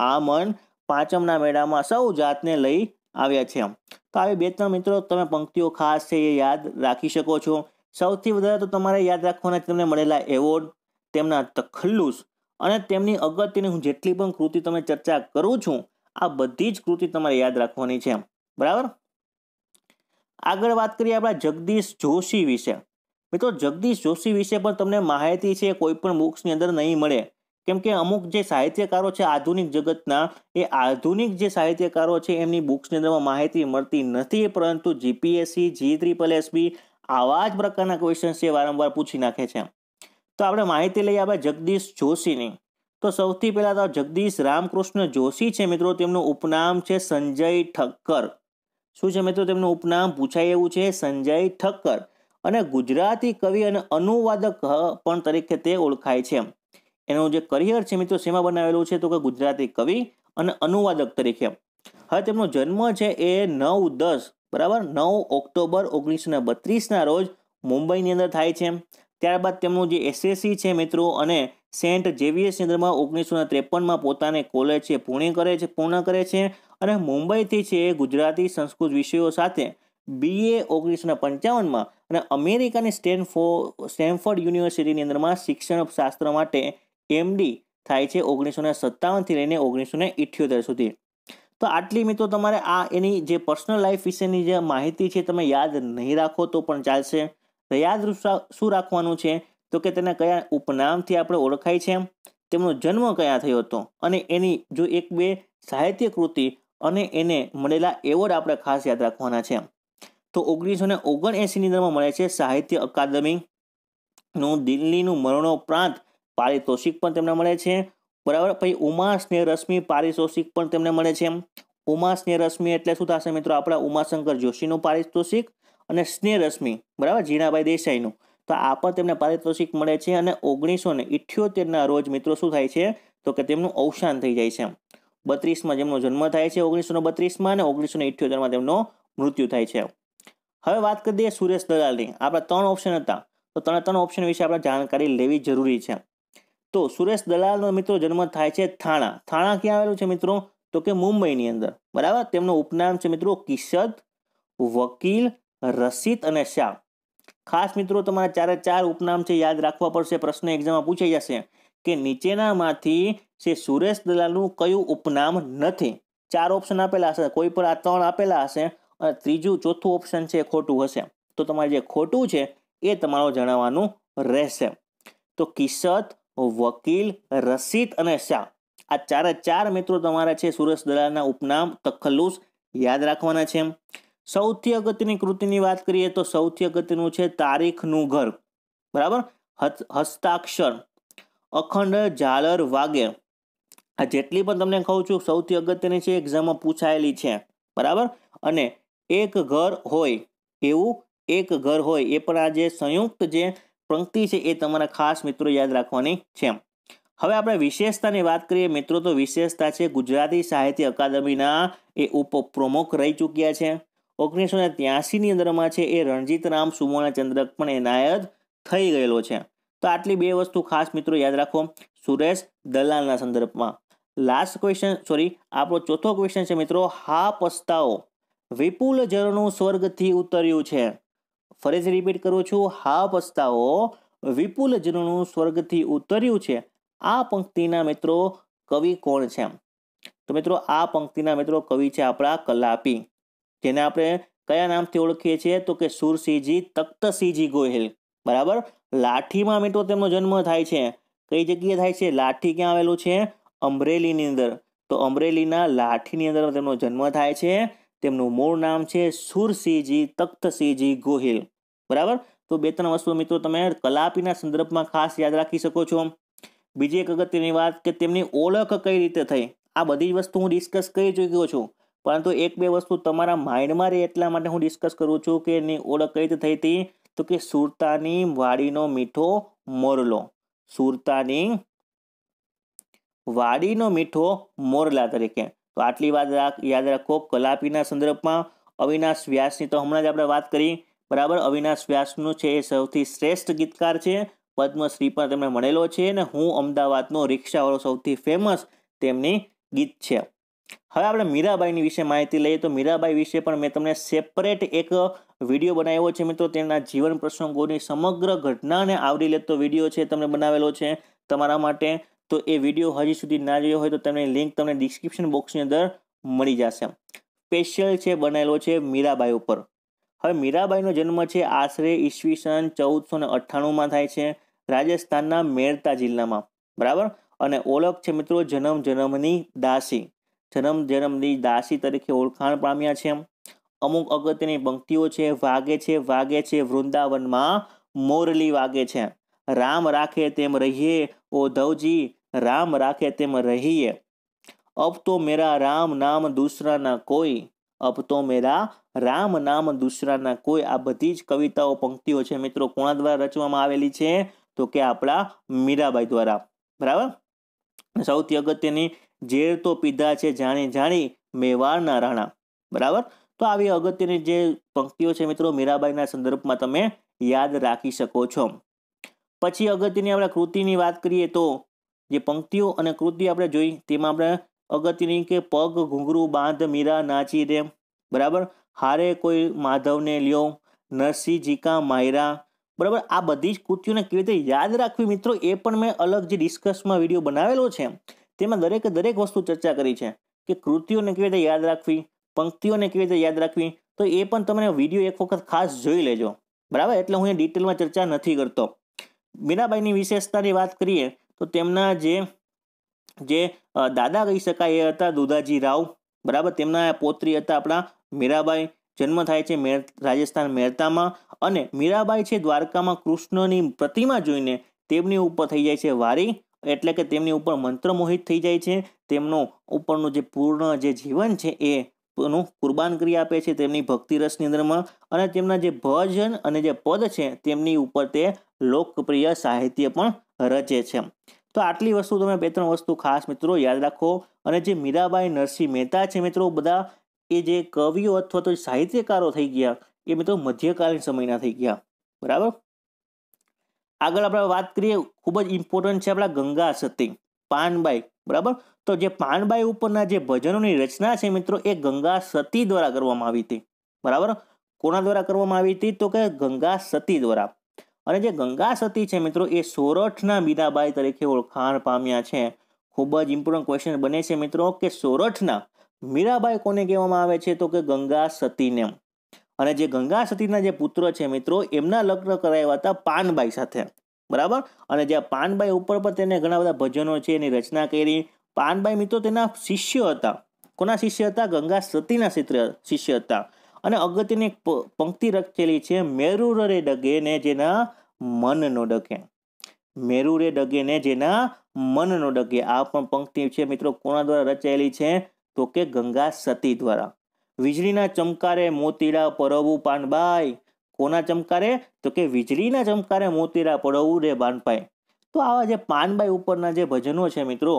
આ મન પાંચમના મેળામાં સૌ જાતને લઈ આવ્યા છે તો આવી બે ત્રણ મિત્રો તમે પંક્તિઓ ખાસ છે એ યાદ રાખી શકો છો સૌથી વધારે તો તમારે યાદ રાખવાના તેમને મળેલા એવોર્ડ તેમના તખલ્લુસ અને તેમની અગત્યની હું જેટલી પણ કૃતિ તમે ચર્ચા કરું છું આ બધી જ કૃતિ તમારે યાદ રાખવાની છે બરાબર આગળ વાત કરીએ આપણા જગદીશ જોશી વિશે મિત્રો જગદીશ જોશી વિશે પણ તમને માહિતી છે કોઈ પણ બુક્સની અંદર નહીં મળે કેમ કે અમુક જે સાહિત્યકારો છે આધુનિક જગતના એ આધુનિક જે સાહિત્યકારો છે એમની બુક્સની અંદરમાં માહિતી મળતી નથી પરંતુ જીપીએસસી જી ત્રિપલ એસબી આવા જ પ્રકારના ક્વેશ્ચન્સ છે વારંવાર પૂછી નાખે છે તો આપણે માહિતી લઈએ આપણે જગદીશ જોશીની તો સૌથી પહેલાં તો જગદીશ રામકૃષ્ણ જોશી છે મિત્રો તેમનું ઉપનામ છે સંજય ઠક્કર શું છે મિત્રો તેમનું ઉપનામ પૂછાય એવું છે સંજય ઠક્કર અને ગુજરાતી કવિ અને અનુવાદક પણ તરીકે તે ઓળખાય છે એનું જે કરિયર છે મિત્રો શેમાં બનાવેલું છે તો કે ગુજરાતી કવિ અને અનુવાદક તરીકે હવે તેમનો જન્મ છે એ નવ દસ બરાબર નવ ઓક્ટોબર ઓગણીસો ને બત્રીસના રોજ મુંબઈની અંદર થાય છે ત્યારબાદ તેમનું જે એસએસસી છે મિત્રો અને સેન્ટ જેવીએસની અંદરમાં ઓગણીસો ત્રેપનમાં પોતાને કોલેજ છે પૂર્ણ કરે છે પૂર્ણ કરે છે અને મુંબઈથી છે ગુજરાતી સંસ્કૃત વિષયો સાથે બી એ ને પંચાવનમાં અને અમેરિકાની સ્ટેનફો સ્ટેનફોર્ડ યુનિવર્સિટીની અંદરમાં શિક્ષણ શાસ્ત્ર માટે એમડી થાય છે ઓગણીસો ને સત્તાવનથી લઈને ઓગણીસો ને ઇઠ્યોતેર સુધી તો આટલી મિત્રો તમારે આ એની જે પર્સનલ લાઈફ વિશેની જે માહિતી છે તમે યાદ નહીં રાખો તો પણ ચાલશે તો યાદ શું રાખવાનું છે તો કે તેના કયા ઉપનામથી આપણે ઓળખાય છે તેમનો જન્મ કયા થયો હતો અને એની જો એક બે સાહિત્ય કૃતિ અને એને મળેલા એવોર્ડ આપણે ખાસ યાદ રાખવાના છે તો ઓગણીસો ને ઓગણએંસીની અંદરમાં મળે છે સાહિત્ય અકાદમીનું દિલ્હીનું મરણોપરાંત પારિતોષિક પણ તેમને મળે છે બરાબર પછી ઉમાસ ને રશ્મિ પારિતોષિક પણ તેમને મળે છે ઉમાસ ને રશ્મિ એટલે શું થશે મિત્રો આપણા ઉમાશંકર જોશીનું પારિતોષિક અને સ્નેહ રશ્મિ બરાબર જીણાભાઈ દેસાઈનું તો આ પણ તેમને પારિતોષિક મળે છે અને ઓગણીસો ને ઇઠ્યોતેરના રોજ મિત્રો શું થાય છે તો કે તેમનું અવસાન થઈ જાય છે બત્રીસમાં જેમનો જન્મ થાય છે ઓગણીસો બત્રીસમાં અને ઓગણીસો ને ઇઠ્યોતેરમાં તેમનો મૃત્યુ થાય છે હવે વાત કરી દઈએ સુરેશ દલાલની આપણા ત્રણ ઓપ્શન હતા તો ત્રણે ત્રણ ઓપ્શન વિશે આપણે જાણકારી લેવી જરૂરી છે તો સુરેશ દલાલનો મિત્રો જન્મ થાય છે થાણા થાણા ક્યાં આવેલું છે મિત્રો તો કે મુંબઈની અંદર બરાબર તેમનું ઉપનામ છે મિત્રો કિશદ વકીલ રસિત અને શ્યામ ખાસ મિત્રો તમારા ચારે ચાર ઉપનામ છે યાદ રાખવા પડશે પ્રશ્ન એક્ઝામમાં પૂછાઈ જશે કે નીચેનામાંથી છે સુરેશ દલાલનું કયું ઉપનામ નથી ચાર ઓપ્શન આપેલા હશે કોઈ પણ આ ત્રણ આપેલા હશે અને ત્રીજું ચોથું ઓપ્શન છે ખોટું હશે તો તમારે જે ખોટું છે એ તમારો જણાવવાનું રહેશે તો કિશત વકીલ રસિત અને શાહ આ ચારે ચાર મિત્રો તમારા છે સુરેશ દલાલના ઉપનામ તખલ્લુસ યાદ રાખવાના છે સૌથી અગત્યની કૃતિની વાત કરીએ તો સૌથી અગત્યનું છે તારીખનું ઘર બરાબર હસ્તાક્ષર અખંડ ઝાલર વાગે આ જેટલી પણ તમને કહું છું સૌથી અગત્યની છે એક્ઝામમાં પૂછાયેલી છે બરાબર અને એક ઘર હોય એવું એક ઘર હોય એ પણ આ જે સંયુક્ત જે પંક્તિ છે એ તમારા ખાસ મિત્રો યાદ રાખવાની છે હવે આપણે વિશેષતાની વાત કરીએ મિત્રો તો વિશેષતા છે ગુજરાતી સાહિત્ય અકાદમીના એ ઉપપ્રમુખ રહી ચૂક્યા છે ઓગણીસો ને ત્યાસીની અંદરમાં છે એ રણજીત રણજીતરામ સુવર્ણચંદ્રક પણ એનાયત થઈ ગયેલો છે તો આટલી બે વસ્તુ ખાસ મિત્રો યાદ રાખો સુરેશ દલાલના સંદર્ભમાં લાસ્ટ ક્વેશ્ચન સોરી આપણો ચોથો ક્વેશ્ચન છે મિત્રો હા પસ્તાવો વિપુલ જળનું સ્વર્ગથી ઉતર્યું છે ફરીથી રિપીટ કરું છું હા પસ્તાવો વિપુલ જનનું સ્વર્ગથી ઉતર્યું છે આ પંક્તિના મિત્રો કવિ કોણ છે તો મિત્રો આ પંક્તિના મિત્રો કવિ છે આપણા કલાપી જેને આપણે કયા નામથી ઓળખીએ છીએ તો કે સુરસિંહજી તખ્તસિંહજી ગોહિલ બરાબર લાઠીમાં મિત્રો તેમનો જન્મ થાય છે કઈ જગ્યાએ થાય છે લાઠી ક્યાં આવેલું છે અમરેલીની અંદર તો અમરેલીના લાઠીની અંદર તેમનો જન્મ થાય છે તેમનું મૂળ નામ છે સુરસિંહજી તખ્તસિંહજી ગોહિલ બરાબર તો બે ત્રણ વસ્તુ મિત્રો તમે કલાપીના સંદર્ભમાં ખાસ યાદ રાખી શકો છો બીજી એક અગત્યની વાત કે તેમની ઓળખ કઈ રીતે થઈ આ બધી વસ્તુ હું ડિસ્કસ કરી ચૂક્યો છું પરંતુ એક બે વસ્તુ તમારા માઇન્ડમાં રહે એટલા માટે હું ડિસ્કસ કરું છું કે એની ઓળખ કઈ રીતે થઈ હતી તો કે સુરતાની વાડીનો મીઠો મોરલો સુરતાની વાડીનો મીઠો મોરલા તરીકે તો આટલી વાત યાદ રાખો કલાપીના સંદર્ભમાં અવિનાશ વ્યાસની તો હમણાં જ આપણે વાત કરી બરાબર અવિનાશ વ્યાસનું છે એ સૌથી શ્રેષ્ઠ ગીતકાર છે પદ્મશ્રી પણ તેમણે મળેલો છે અને હું અમદાવાદનો રિક્ષાવાળો સૌથી ફેમસ તેમની ગીત છે હવે આપણે મીરાબાઈની વિશે માહિતી લઈએ તો મીરાબાઈ વિશે પણ મેં તમને સેપરેટ એક વિડીયો બનાવ્યો છે મિત્રો તેમના જીવન પ્રસંગોની સમગ્ર ઘટનાને આવરી લેતો વિડીયો છે તમને બનાવેલો છે તમારા માટે તો એ વિડીયો હજી સુધી ના જોયો હોય તો તમને લિંક તમને ડિસ્ક્રિપ્શન બોક્સની અંદર મળી જશે સ્પેશિયલ છે બનેલો છે મીરાબાઈ ઉપર હવે મીરાબાઈનો જન્મ છે આશરે ઈસવીસન ચૌદસો ને અઠ્ઠાણુંમાં થાય છે રાજસ્થાનના મેરતા જિલ્લામાં બરાબર અને ઓળખ છે મિત્રો જન્મ જન્મની દાસી જન્મ જન્મની દાસી તરીકે ઓળખાણ પામ્યા છે અમુક અગત્યની પંક્તિઓ છે વાગે છે વાગે છે વૃંદાવનમાં મોરલી વાગે છે રામ રાખે તેમ રહીએ ઓ ધવજી રામ રાખે તેમ રહીએ અબ તો મેરા રામ નામ દૂસરા કોઈ અબ તો મેરા રામ નામ દૂસરા કોઈ આ બધી જ કવિતાઓ પંક્તિઓ છે મિત્રો કોણા દ્વારા રચવામાં આવેલી છે તો કે આપણા મીરાબાઈ દ્વારા બરાબર સૌથી અગત્યની ઝેર તો પીધા છે જાણી જાણી મેવાડના રાણા બરાબર તો આવી અગત્યની જે પંક્તિઓ છે મિત્રો મીરાબાઈના સંદર્ભમાં તમે યાદ રાખી શકો છો પછી અગત્યની આપણે કૃતિની વાત કરીએ તો જે પંક્તિઓ અને કૃતિ આપણે જોઈ તેમાં આપણે અગત્યની કે પગ ઘૂંઘરું બાંધ મીરા નાચી રે બરાબર હારે કોઈ માધવને લ્યો નરસિંહજીકા માયરા બરાબર આ બધી જ કૃતિઓને કેવી રીતે યાદ રાખવી મિત્રો એ પણ મેં અલગ જે ડિસ્કસમાં વિડીયો બનાવેલો છે તેમાં દરેકે દરેક વસ્તુ ચર્ચા કરી છે કે કૃતિઓને કેવી રીતે યાદ રાખવી પંક્તિઓને કેવી રીતે યાદ રાખવી તો એ પણ તમે વિડીયો એક વખત ખાસ જોઈ લેજો બરાબર એટલે હું એ ડિટેલમાં ચર્ચા નથી કરતો મીરાબાઈની વિશેષતાની વાત કરીએ તો તેમના જે જે દાદા કહી શકાય એ હતા દુધાજી રાવ બરાબર તેમના પોત્રી હતા આપણા મીરાબાઈ જન્મ થાય છે મેર રાજસ્થાન મહેરતામાં અને મીરાબાઈ છે દ્વારકામાં કૃષ્ણની પ્રતિમા જોઈને તેમની ઉપર થઈ જાય છે વારી એટલે કે તેમની ઉપર મંત્ર મોહિત થઈ જાય છે તેમનો ઉપરનું જે પૂર્ણ જે જીવન છે એ નું કુરબાન કરી આપે છે તેમની ભક્તિરસની અંદરમાં અને તેમના જે ભજન અને જે પદ છે તેમની ઉપર તે લોકપ્રિય સાહિત્ય પણ રચે છે તો આટલી વસ્તુ તમે બે ત્રણ વસ્તુ ખાસ મિત્રો યાદ રાખો અને જે મીરાબાઈ નરસિંહ મહેતા છે મિત્રો બધા એ જે કવિઓ અથવા તો સાહિત્યકારો થઈ ગયા એ મિત્રો મધ્યકાલીન સમયના થઈ ગયા બરાબર આગળ આપણે વાત કરીએ ખૂબ જ ઇમ્પોર્ટન્ટ છે આપણા ગંગા સતી પાનબાઈ બરાબર તો જે પાનબાઈ ઉપરના જે ભજનોની રચના છે મિત્રો એ ગંગા સતી દ્વારા કરવામાં આવી હતી બરાબર કોના દ્વારા કરવામાં આવી હતી તો કે ગંગા સતી દ્વારા અને જે ગંગા સતી છે મિત્રો એ સોરઠના મીરાબાઈ તરીકે ઓળખાણ પામ્યા છે ખૂબ જ ઇમ્પોર્ટન્ટ ક્વેશ્ચન બને છે મિત્રો કે સોરઠના મીરાબાઈ કોને કહેવામાં આવે છે તો કે ગંગા સતીને અને જે ગંગા સતીના જે પુત્ર છે મિત્રો એમના લગ્ન કરાયા હતા પાનબાઈ સાથે બરાબર અને જે પાનબાઈ ઉપર પણ તેને ઘણા બધા ભજનો છે એની રચના કરી પાનબાઈ મિત્રો તેના શિષ્ય હતા કોના શિષ્ય હતા ગંગા સતીના શિષ્ય હતા અને અગત્યની એક પંક્તિ રચેલી છે મેરુરે ડગે ને જેના મનનો ડગે મેરુરે ડગે ને જેના મનનો ડગે આ પણ પંક્તિ છે મિત્રો કોના દ્વારા રચાયેલી છે તો કે ગંગા સતી દ્વારા વીજળીના ચમકારે મોતીડા પરવું પાનબાઈ કોના ચમકારે તો કે વીજળીના ચમકારે મોતીડા પરવું રે બાનપાઈ તો આવા જે પાનબાઈ ઉપરના જે ભજનો છે મિત્રો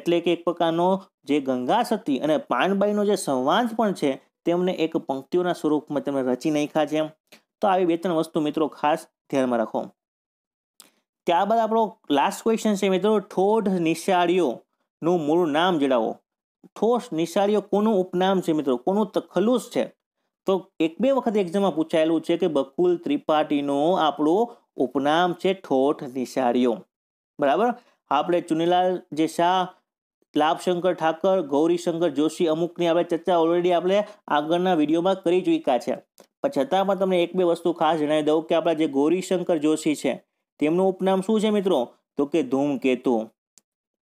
એટલે કે એક પ્રકારનો જે ગંગા સતી અને પાનબાઈનો જે સંવાદ પણ છે તેમને એક પંક્તિઓના સ્વરૂપમાં તેમણે રચી નાખ્યા છે તો આવી બે ત્રણ વસ્તુ મિત્રો ખાસ ધ્યાનમાં રાખો ત્યારબાદ આપણો લાસ્ટ ક્વેશ્ચન છે મિત્રો ઠોઢ નિશાળીઓનું મૂળ નામ જણાવો ઠોસ નિશાળીઓ કોનું ઉપનામ છે મિત્રો કોનું તખલુસ છે તો એક બે વખત એક્ઝામમાં પૂછાયેલું છે કે બકુલ ત્રિપાઠીનું આપણું ઉપનામ છે ઠોઠ નિશાળીઓ બરાબર આપણે ચુનીલાલ જે શાહ લાભશંકર ઠાકર ગૌરીશંકર જોશી અમુકની આપણે ચર્ચા ઓલરેડી આપણે આગળના વિડીયોમાં કરી ચૂક્યા છે પણ છતાં પણ તમને એક બે વસ્તુ ખાસ જણાવી દઉં કે આપણા જે ગૌરીશંકર જોશી છે તેમનું ઉપનામ શું છે મિત્રો તો કે ધૂમકેતુ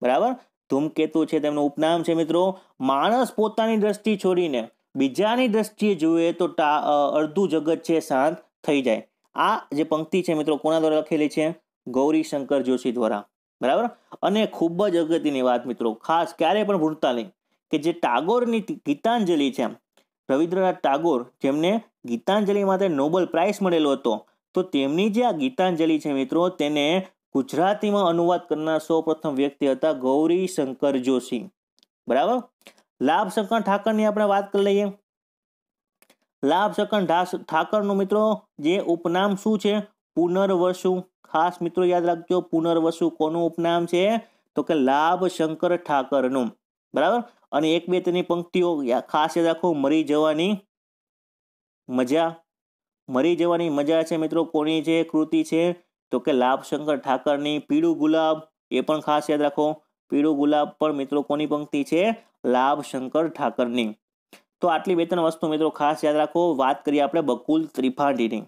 બરાબર ધૂમકેતુ છે તેમનું ઉપનામ છે મિત્રો માણસ પોતાની દ્રષ્ટિ છોડીને બીજાની દ્રષ્ટિએ જોઈએ તો અડધું જગત છે શાંત થઈ જાય આ જે પંક્તિ છે મિત્રો કોના દ્વારા લખેલી છે ગૌરીશંકર જોશી દ્વારા બરાબર અને ખૂબ જ અગત્યની વાત મિત્રો ખાસ ક્યારે પણ ભૂલતા નહીં કે જે ટાગોરની ગીતાંજલિ છે રવિન્દ્રનાથ ટાગોર જેમને ગીતાંજલિ માટે નોબલ પ્રાઇઝ મળેલો હતો તો તેમની જે આ ગીતાંજલિ છે મિત્રો તેને ગુજરાતીમાં અનુવાદ કરનાર સૌપ્રથમ વ્યક્તિ હતા ગૌરી શંકર જોશી બરાબર લાભ શંકર ઠાકરની આપણે વાત કરી લઈએ લાભ શંકર ઠાકરનું મિત્રો જે ઉપનામ શું છે પુનર્વસુ ખાસ મિત્રો યાદ રાખજો પુનર્વસુ કોનું ઉપનામ છે તો કે લાભ શંકર ઠાકરનું બરાબર અને એક બે તેની પંક્તિઓ ખાસ યાદ રાખો મરી જવાની મજા મરી જવાની મજા છે મિત્રો કોની છે કૃતિ છે તો કે લાભશંકર ઠાકરની પીળું ગુલાબ એ પણ ખાસ યાદ રાખો પીળું ગુલાબ પણ મિત્રો કોની પંક્તિ છે લાભ શંકર ઠાકરની તો આટલી બે ત્રણ વસ્તુ મિત્રો ખાસ યાદ રાખો વાત કરીએ આપણે બકુલ ત્રિપાઠીની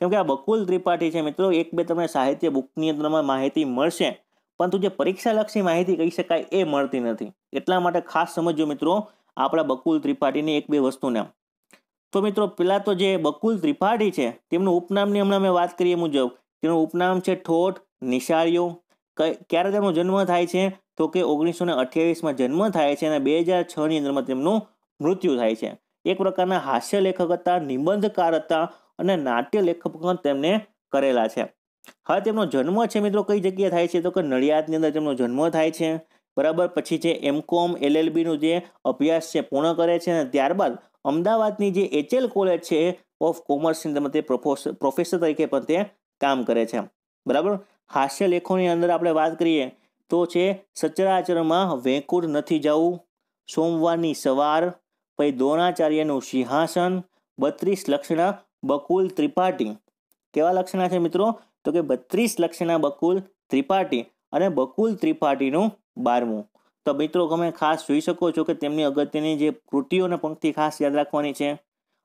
કેમ કે આ બકુલ ત્રિપાઠી છે મિત્રો એક બે તમને સાહિત્ય બુકની અંદરમાં માહિતી મળશે પરંતુ જે પરીક્ષાલક્ષી માહિતી કહી શકાય એ મળતી નથી એટલા માટે ખાસ સમજો મિત્રો આપણા બકુલ ત્રિપાઠીની એક બે વસ્તુને તો મિત્રો પેલા તો જે બકુલ ત્રિપાઠી છે તેમનું ઉપનામની હમણાં મેં વાત કરીએ મુજબ તેનું ઉપનામ છે ઠોઠ નિશાળીઓ ક્યારે તેમનો જન્મ થાય છે તો કે ઓગણીસો ને અઠ્યાવીસમાં જન્મ થાય છે અને બે હજાર છની અંદરમાં તેમનું મૃત્યુ થાય છે એક પ્રકારના હાસ્ય લેખક હતા નિબંધકાર હતા અને નાટ્ય લેખન તેમણે કરેલા છે હવે તેમનો જન્મ છે મિત્રો કઈ જગ્યાએ થાય છે તો કે નડિયાદની અંદર તેમનો જન્મ થાય છે બરાબર પછી જે એમકોમ એલએલબીનું જે અભ્યાસ છે પૂર્ણ કરે છે અને ત્યારબાદ અમદાવાદની જે એચએલ કોલેજ છે ઓફ કોમર્સની અંદર તે પ્રોફેસર તરીકે પણ તે કામ કરે છે બરાબર હાસ્ય લેખોની અંદર આપણે વાત કરીએ તો છે સચરાચરમાં વેંકુર નથી જવું સોમવારની સવાર પછી દ્રોણાચાર્યનું સિંહાસન બત્રીસ લક્ષણા બકુલ ત્રિપાઠી કેવા લક્ષણા છે મિત્રો તો કે બત્રીસ લક્ષણા બકુલ ત્રિપાઠી અને બકુલ ત્રિપાઠીનું બારમું તો મિત્રો તમે ખાસ જોઈ શકો છો કે તેમની અગત્યની જે કૃતિઓ અને પંક્તિ ખાસ યાદ રાખવાની છે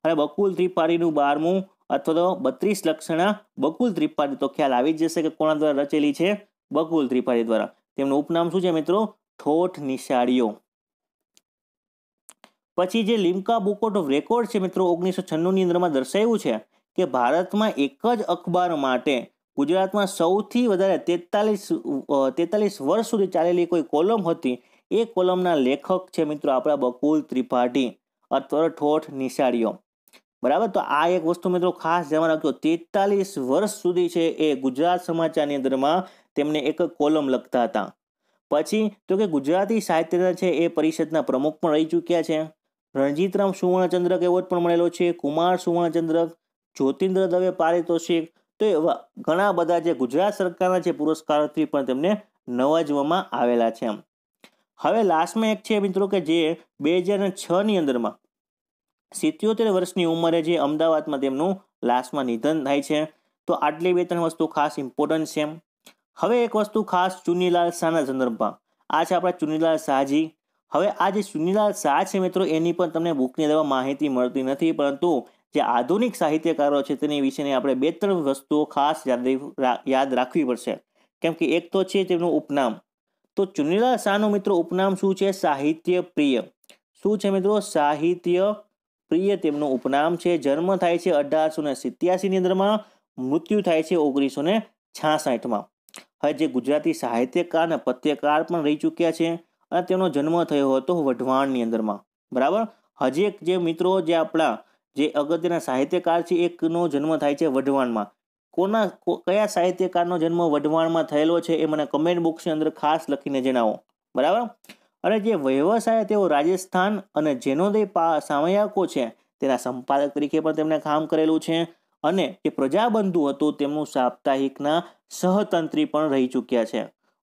અને બકુલ ત્રિપાઠીનું બારમું અથવા તો બત્રીસ લક્ષણા બકુલ ત્રિપાઠી તો ખ્યાલ આવી જ જશે કે કોના દ્વારા રચેલી છે બકુલ ત્રિપાઠી દ્વારા તેમનું ઉપનામ શું છે મિત્રો ઠોઠ નિશાળીઓ પછી જે લિમ્કા બુક ઓફ રેકોર્ડ છે મિત્રો ઓગણીસો છન્નુંની અંદરમાં દર્શાવ્યું છે કે ભારતમાં એક જ અખબાર માટે ગુજરાતમાં સૌથી વધારે તેતાલીસ તેતાલીસ વર્ષ સુધી ચાલેલી કોઈ કોલમ હતી એ કોલમના લેખક છે મિત્રો આપણા બકુલ ત્રિપાઠી અથવા ઠોઠ નિશાળીઓ બરાબર તો આ એક વસ્તુ મિત્રો ખાસ ધ્યાન રાખજો તેતાલીસ વર્ષ સુધી છે એ ગુજરાત સમાચારની અંદરમાં તેમને એક કોલમ લખતા હતા પછી તો કે ગુજરાતી સાહિત્યના છે એ પરિષદના પ્રમુખ પણ રહી ચૂક્યા છે રણજીતરામ સુવર્ણચંદ્રક એવોર્ડ પણ મળેલો છે કુમાર સુવર્ણચંદ્રક જ્યોતિન્દ્ર દવે પારિતોષિક તો એવા ઘણા બધા જે ગુજરાત સરકારના જે પુરસ્કારોથી પણ તેમને નવાજવામાં આવેલા છે એમ હવે લાસ્ટમાં એક છે મિત્રો કે જે બે હજાર છની અંદરમાં સિત્યોતેર વર્ષની ઉંમરે જે અમદાવાદમાં તેમનું લાસ્ટમાં નિધન થાય છે તો આટલી બે ત્રણ વસ્તુ ખાસ ઇમ્પોર્ટન્ટ છે એમ હવે એક વસ્તુ ખાસ ચુનીલાલ શાહના સંદર્ભમાં આ છે આપણા ચુનીલાલ શાહજી હવે આ જે સુનીલાલ શાહ છે મિત્રો એની પણ તમને બુકની અંદર માહિતી મળતી નથી પરંતુ જે આધુનિક સાહિત્યકારો છે તેની વિશેની આપણે બે ત્રણ વસ્તુઓ ખાસ યાદ યાદ રાખવી પડશે કેમ કે એક તો છે તેમનું ઉપનામ તો ચુનીલાલ શાહનું મિત્રો ઉપનામ શું છે સાહિત્ય પ્રિય શું છે મિત્રો સાહિત્ય પ્રિય તેમનું ઉપનામ છે જન્મ થાય છે અઢારસો ને સિત્યાસીની અંદરમાં મૃત્યુ થાય છે ઓગણીસો ને છાસઠમાં હવે જે ગુજરાતી સાહિત્યકાર અને પત્રકાર પણ રહી ચૂક્યા છે અને તેનો જન્મ થયો હતો વઢવાણની અંદરમાં બરાબર હજી એક જે મિત્રો જે આપણા જે અગત્યના સાહિત્યકાર છે એકનો જન્મ થાય છે વઢવાણમાં કોના કયા સાહિત્યકારનો જન્મ વઢવાણમાં થયેલો છે એ મને કમેન્ટ બોક્સની અંદર ખાસ લખીને જણાવો બરાબર અને જે વ્યવસાય તેઓ રાજસ્થાન અને જેનોદય પા સામયકો છે તેના સંપાદક તરીકે પણ તેમણે કામ કરેલું છે અને જે પ્રજાબંધુ હતું તેમનું સાપ્તાહિકના સહતંત્રી પણ રહી ચૂક્યા છે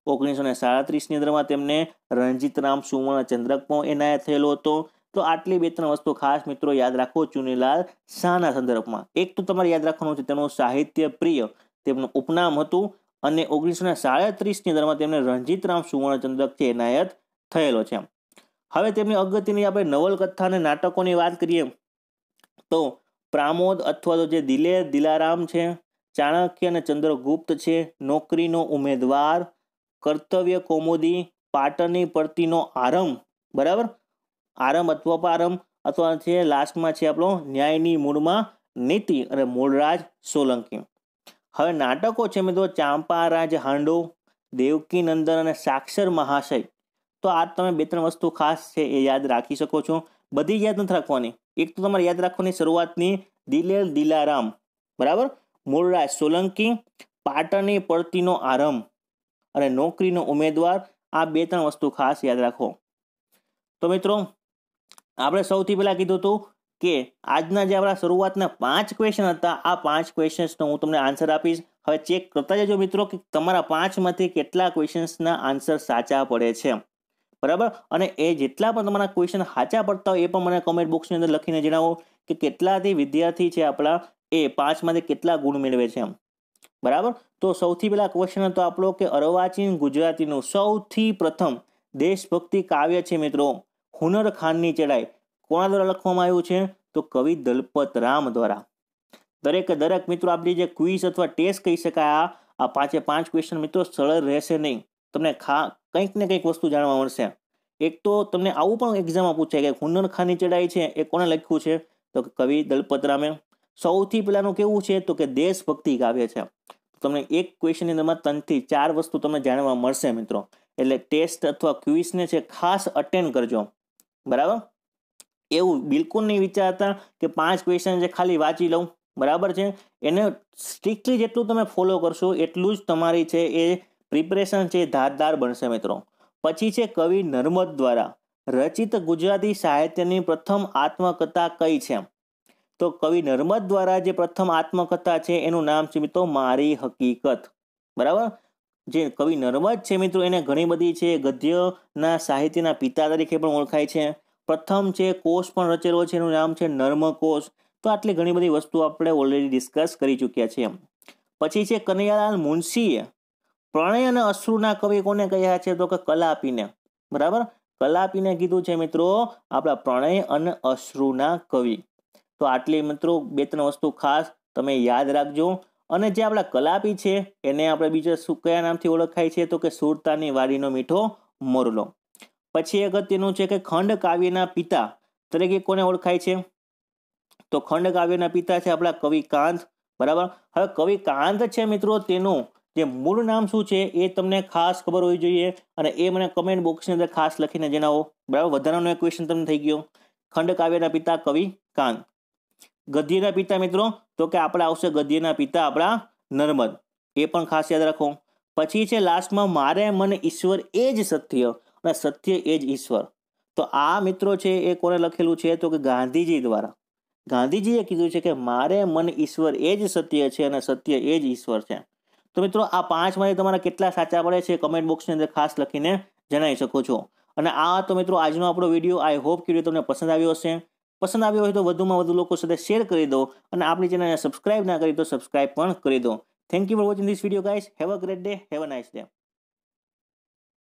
ઓગણીસો ને સાડત્રીસની અંદરમાં તેમને રણજીતરામ સુવર્ણ ચંદ્રક પણ એનાયત થયેલો હતો તો આટલી બે ત્રણ વસ્તુ ખાસ મિત્રો યાદ રાખો ચુનીલાલ શાહના સંદર્ભમાં એક તો તમારે યાદ રાખવાનું છે તેનું સાહિત્ય પ્રિય તેમનું ઉપનામ હતું અને ઓગણીસો ને સાડત્રીસની અંદરમાં તેમને રણજીતરામ સુવર્ણચંદ્રક છે એનાયત થયેલો છે હવે તેમની અગત્યની આપણે નવલકથા અને નાટકોની વાત કરીએ તો પ્રામોદ અથવા તો જે દિલેર દિલારામ છે ચાણક્ય અને ચંદ્રગુપ્ત છે નોકરીનો ઉમેદવાર કર્તવ્ય કૌમુદી પાટણની પરતીનો આરંભ બરાબર આરંભ અથવા પારંભ અથવા છે લાસ્ટમાં છે આપણો ન્યાયની મૂળમાં નીતિ અને મૂળરાજ સોલંકી હવે નાટકો છે મિત્રો ચાંપારાજ હાંડો દેવકી નંદન અને સાક્ષર મહાશય તો આ તમે બે ત્રણ વસ્તુ ખાસ છે એ યાદ રાખી શકો છો બધી યાદ નથી રાખવાની એક તો તમારે યાદ રાખવાની શરૂઆતની દિલેલ દિલારામ બરાબર મૂળરાજ સોલંકી પાટણની પડતીનો આરંભ અને નોકરીનો ઉમેદવાર આ બે ત્રણ વસ્તુ ખાસ યાદ રાખો તો મિત્રો આપણે સૌથી પહેલાં કીધું હતું કે આજના જે આપણા શરૂઆતના પાંચ ક્વેશ્ચન હતા આ પાંચ ક્વેશ્ચન્સનો હું તમને આન્સર આપીશ હવે ચેક કરતા જજો મિત્રો કે તમારા પાંચમાંથી કેટલા ક્વેશ્ચન્સના આન્સર સાચા પડે છે બરાબર અને એ જેટલા પણ તમારા ક્વેશ્ચન સાચા પડતા હોય એ પણ મને કમેન્ટ બોક્સની અંદર લખીને જણાવો કે કેટલાથી વિદ્યાર્થી છે આપણા એ પાંચમાંથી કેટલા ગુણ મેળવે છે એમ બરાબર તો સૌથી પહેલા ક્વેશ્ચન હતો આપણો કે અર્વાચીન ગુજરાતીનું સૌથી પ્રથમ દેશભક્તિ કાવ્ય છે મિત્રો હુનર ખાનની ચડાઈ કોના દ્વારા લખવામાં આવ્યું છે તો કવિ દલપત રામ દ્વારા દરેકે દરેક મિત્રો આપણી જે ક્વિઝ અથવા ટેસ્ટ કહી શકાય આ પાંચે પાંચ ક્વેશ્ચન મિત્રો સરળ રહેશે નહીં તમને ખા કંઈક ને કંઈક વસ્તુ જાણવા મળશે એક તો તમને આવું પણ એક્ઝામમાં પૂછાય કે હુનર ખાની ચડાઈ છે એ કોણે લખ્યું છે તો કવિ દલપત રામે સૌથી પહેલાંનું કેવું છે તો કે દેશભક્તિ કાવ્ય છે તમને એક ક્વેશ્ચનની અંદરમાં ત્રણથી ચાર વસ્તુ તમને જાણવા મળશે મિત્રો એટલે ટેસ્ટ અથવા ક્વિઝને છે ખાસ અટેન્ડ કરજો બરાબર એવું બિલકુલ નહીં વિચારતા કે પાંચ ક્વેશ્ચન છે ખાલી વાંચી લઉં બરાબર છે એને સ્ટ્રિક્ટલી જેટલું તમે ફોલો કરશો એટલું જ તમારી છે એ પ્રિપરેશન છે ધારદાર બનશે મિત્રો પછી છે કવિ નર્મદ દ્વારા રચિત ગુજરાતી સાહિત્યની પ્રથમ આત્મકથા કઈ છે તો કવિ નર્મદ દ્વારા જે પ્રથમ આત્મકથા છે એનું નામ છે મિત્રો મારી હકીકત બરાબર જે કવિ નર્મદ છે મિત્રો એને ઘણી બધી છે ગદ્યના સાહિત્યના પિતા તરીકે પણ ઓળખાય છે પ્રથમ છે કોષ પણ રચેલો છે એનું નામ છે નર્મ કોષ તો આટલી ઘણી બધી વસ્તુ આપણે ઓલરેડી ડિસ્કસ કરી ચૂક્યા છીએ પછી છે કનૈયાલાલ મુનશીએ પ્રણય અને અશ્રુના કવિ કોને કહ્યા છે તો કે કલાપીને બરાબર કલાપીને કીધું છે મિત્રો આપણા પ્રણય અને અશ્રુના કવિ તો આટલી મિત્રો બે ત્રણ વસ્તુ ખાસ તમે યાદ રાખજો અને જે આપણા કલાપી છે એને આપણે બીજા શું કયા નામથી ઓળખાય છે તો કે સુરતાની વાડીનો મીઠો મોરલો પછી અગત્યનું છે કે ખંડ કાવ્યના પિતા તરીકે કોને ઓળખાય છે તો ખંડ કાવ્યના પિતા છે આપણા કવિ કાંત બરાબર હવે કવિ કાંત છે મિત્રો તેનું જે મૂળ નામ શું છે એ તમને ખાસ ખબર હોવી જોઈએ અને એ મને કમેન્ટ બોક્સની અંદર ખાસ લખીને જણાવો બરાબર વધારાનો એક ક્વેશ્ચન તમને થઈ ગયો ખંડ કાવ્યના પિતા કવિ કાંત ગદ્યના પિતા મિત્રો તો કે આપણે આવશે ગદ્યના પિતા આપણા નર્મદ એ પણ ખાસ યાદ રાખો પછી છે લાસ્ટમાં મારે મને ઈશ્વર એ જ સત્ય અને સત્ય એ જ ઈશ્વર તો આ મિત્રો છે એ કોને લખેલું છે તો કે ગાંધીજી દ્વારા ગાંધીજીએ કીધું છે કે મારે મન ઈશ્વર એ જ સત્ય છે અને સત્ય એ જ ઈશ્વર છે તો મિત્રો આ પાંચમાંથી તમારા કેટલા સાચા પડે છે કમેન્ટ બોક્સની અંદર ખાસ લખીને જણાવી શકો છો અને આ તો મિત્રો આજનો આપણો વિડીયો આઈ હોપ કે તમને પસંદ આવ્યો હશે પસંદ આવ્યો હોય તો વધુમાં વધુ લોકો સાથે શેર કરી દો અને આપણી ચેનલને સબસ્ક્રાઇબ ના કરી તો સબસ્ક્રાઇબ પણ કરી દો thank you for watching this video guys have a great day have a nice day